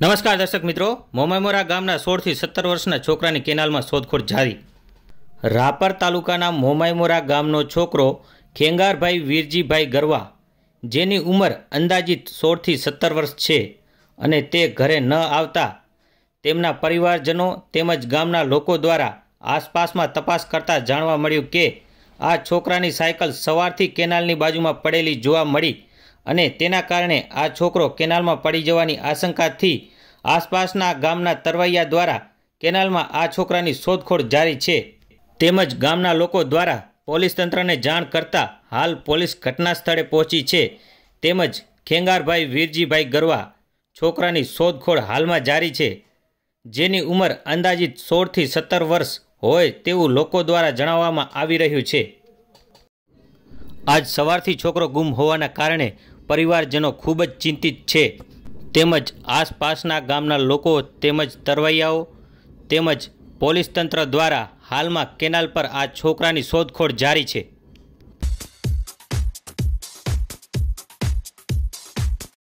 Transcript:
નમસ્કાર દર્શક મિત્રો મોમાયમોરા ગામના સોળથી સત્તર વર્ષના છોકરાની કેનાલમાં શોધખોળ જારી રાપર તાલુકાના મોમાયમોરા ગામનો છોકરો ખેંગારભાઈ વીરજીભાઈ ગરવા જેની ઉંમર અંદાજિત સોળથી સત્તર વર્ષ છે અને તે ઘરે ન આવતા તેમના પરિવારજનો તેમજ ગામના લોકો દ્વારા આસપાસમાં તપાસ કરતા જાણવા મળ્યું કે આ છોકરાની સાયકલ સવારથી કેનાલની બાજુમાં પડેલી જોવા મળી અને તેના કારણે આ છોકરો કેનાલમાં પડી જવાની આશંકાથી આસપાસના ગામના તરવૈયા દ્વારા કેનાલમાં આ છોકરાની શોધખોળ જારી છે તેમજ ગામના લોકો દ્વારા પોલીસ તંત્રને જાણ કરતા હાલ પોલીસ ઘટના સ્થળે પહોંચી છે તેમજ ખેંગારભાઈ વીરજીભાઈ ગરવા છોકરાની શોધખોળ હાલમાં જારી છે જેની ઉંમર અંદાજિત સોળથી સત્તર વર્ષ હોય તેવું લોકો દ્વારા જણાવવામાં આવી રહ્યું છે આજ સવારથી છોકરો ગુમ હોવાના કારણે પરિવારજનો ખૂબ જ ચિંતિત છે તેમજ આસપાસના ગામના લોકો તેમજ તરવૈયાઓ તેમજ પોલીસ તંત્ર દ્વારા હાલમાં કેનાલ પર આ છોકરાની શોધખોળ જારી છે